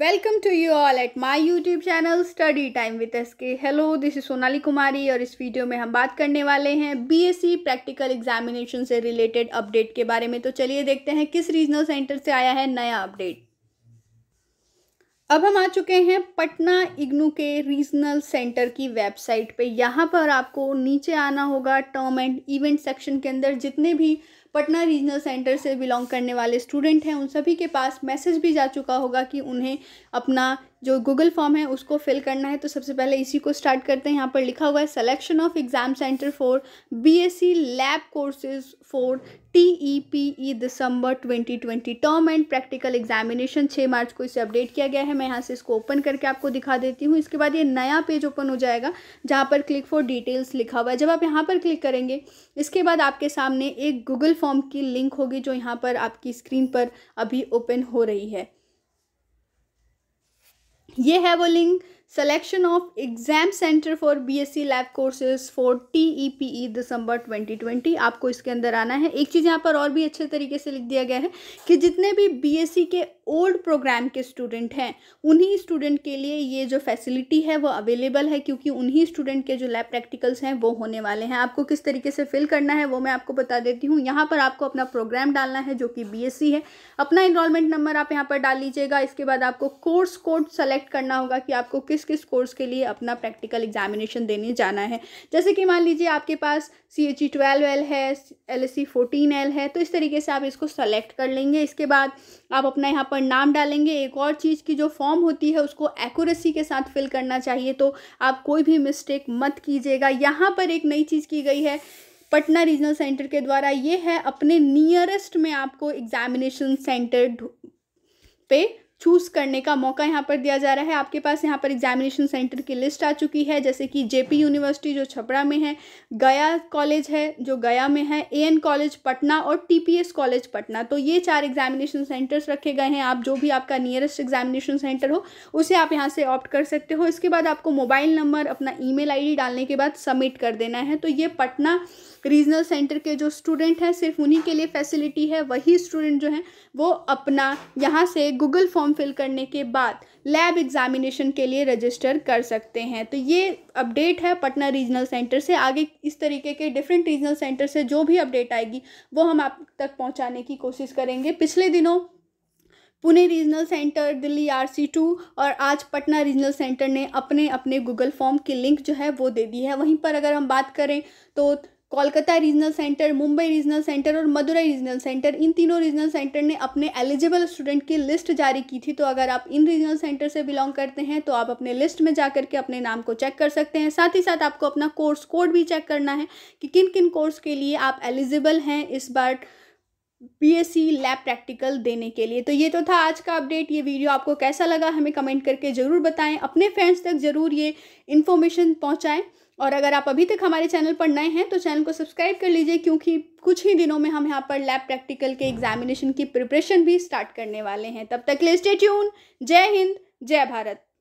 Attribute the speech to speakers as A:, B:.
A: welcome to you all at my YouTube channel study time with S K hello this is Sonali Kumari और इस video में हम बात करने वाले हैं बीएससी प्रैक्टिकल एग्जामिनेशन से रिलेटेड अपडेट के बारे में तो चलिए देखते हैं किस रीजनल सेंटर से आया है नया अपडेट अब हम आ चुके हैं पटना इग्नू के रीजनल सेंटर की वेबसाइट पे यहाँ पर आपको नीचे आना होगा टर्म एंड इवेंट सेक्शन के अंदर जितने भी पटना रीजनल सेंटर से बिलोंग करने वाले स्टूडेंट हैं उन सभी के पास मैसेज भी जा चुका होगा कि उन्हें अपना जो गूगल फॉर्म है उसको फिल करना है तो सबसे पहले इसी को स्टार्ट करते हैं यहाँ पर लिखा हुआ है selection of exam centre for BSc lab courses for T E P E December twenty twenty term end practical examination छः मार्च को इसे अपडेट किया गया है मैं यहाँ से इसको ओपन करके आपको दिखा देती हूँ इसके बाद ये नया पेज ओपन हो जाएगा जहाँ पर क्लिक फॉर डिटेल्स लिखा हुआ है जब आप यहाँ पर क्लिक करेंगे इसके बाद आपके सामने एक गूगल फॉर्म की लिंक होगी जो यहाँ पर आपकी स्क्रीन पर अभी ओपन हो रही है ये है वो link selection of exam center for BSc lab courses for TEPE दिसंबर 2020 आपको इसके अंदर आना है एक चीज़ यहाँ पर और भी अच्छे तरीके से लिख दिया गया है कि जितने भी BSc के ओल्ड प्रोग्राम के स्टूडेंट हैं उन्हीं स्टूडेंट के लिए ये जो फैसिलिटी है वो अवेलेबल है क्योंकि उन्हीं स्टूडेंट के जो लैब प्रैक्टिकल्स हैं वो होने वाले हैं आपको किस तरीके से फिल करना है वो मैं आपको बता देती हूँ यहाँ पर आपको अपना प्रोग्राम डालना है जो कि बी है अपना इनरोलमेंट नंबर आप यहाँ पर डाल लीजिएगा इसके बाद आपको कोर्स कोड सेलेक्ट करना होगा कि आपको किस किस किस कोर्स के लिए अपना प्रैक्टिकल एग्जामिनेशन देने जाना है जैसे कि मान लीजिए आपके पास C H E twelve L है L S C fourteen L है तो इस तरीके से आप इसको सेलेक्ट कर लेंगे इसके बाद आप अपना यहाँ पर नाम डालेंगे एक और चीज़ की जो फॉर्म होती है उसको एक्यूरेसी के साथ फिल करना चाहिए तो आप कोई भी मिस्टेक मत कीजिएगा यहाँ पर एक नई चीज़ की गई है पटना रीजनल सेंटर के द्वारा ये है अपने नियरेस्ट में आपको एग्जामिनेशन सेंटर पे चूज़ करने का मौका यहाँ पर दिया जा रहा है आपके पास यहाँ पर एग्जामिनेशन सेंटर की लिस्ट आ चुकी है जैसे कि जेपी यूनिवर्सिटी जो छपरा में है गया कॉलेज है जो गया में है एएन कॉलेज पटना और टीपीएस कॉलेज पटना तो ये चार एग्जामिनेशन सेंटर्स रखे गए हैं आप जो भी आपका नियरेस्ट एग्जामिनेशन सेंटर हो उसे आप यहाँ से ऑप्ट कर सकते हो इसके बाद आपको मोबाइल नंबर अपना आई डी डालने के बाद सबमिट कर देना है तो ये पटना रीजनल सेंटर के जो स्टूडेंट हैं सिर्फ उन्हीं के लिए फैसिलिटी है वही स्टूडेंट जो हैं वो अपना यहाँ से गूगल फॉर्म फॉर्म फिल करने के बाद लैब एग्जामिनेशन के लिए रजिस्टर कर सकते हैं तो ये अपडेट है पटना रीजनल सेंटर से आगे इस तरीके के डिफरेंट रीजनल सेंटर से जो भी अपडेट आएगी वो हम आप तक पहुंचाने की कोशिश करेंगे पिछले दिनों Pune regional centre Delhi R C two और आज पटना रीजनल सेंटर ने अपने अपने गूगल फॉर्म की लिंक जो है वो दे दी है वहीं पर अगर हम बात करें तो Kolkata regional centre Mumbai regional centre और मदुरई रीजनल सेंटर इन तीनों रीजनल सेंटर ने अपने एलिजिबल स्टूडेंट की लिस्ट जारी की थी तो अगर आप इन रीजनल सेंटर से बिलोंग करते हैं तो आप अपने लिस्ट में जा करके अपने नाम को चेक कर सकते हैं साथ ही साथ आपको अपना कोर्स कोड भी चेक करना है कि किन किन कोर्स के लिए आप एलिजिबल हैं इस बार बीएससी लैब प्रैक्टिकल देने के लिए तो ये तो था आज का अपडेट ये वीडियो आपको कैसा लगा हमें कमेंट करके ज़रूर बताएं अपने फ्रेंड्स तक ज़रूर ये इन्फॉर्मेशन पहुंचाएं और अगर आप अभी तक हमारे चैनल पर नए हैं तो चैनल को सब्सक्राइब कर लीजिए क्योंकि कुछ ही दिनों में हम यहाँ पर लैब प्रैक्टिकल के एग्जामिनेशन की प्रिपरेशन भी स्टार्ट करने वाले हैं तब तक ले स्टेट्यून जय हिंद जय भारत